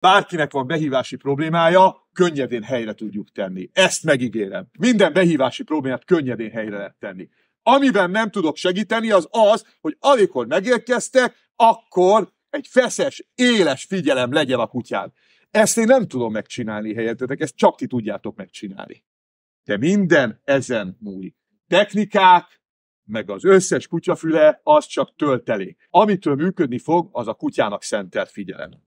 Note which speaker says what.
Speaker 1: bárkinek van behívási problémája, könnyedén helyre tudjuk tenni. Ezt megígérem. Minden behívási problémát könnyedén helyre lehet tenni. Amiben nem tudok segíteni, az az, hogy amikor megérkeztek, akkor egy feszes, éles figyelem legyen a kutyán. Ezt én nem tudom megcsinálni helyettetek, ezt csak ti tudjátok megcsinálni. De minden ezen múlik. Technikák, meg az összes kutyafüle, az csak töltelék. Amitől működni fog, az a kutyának szentelt figyelem.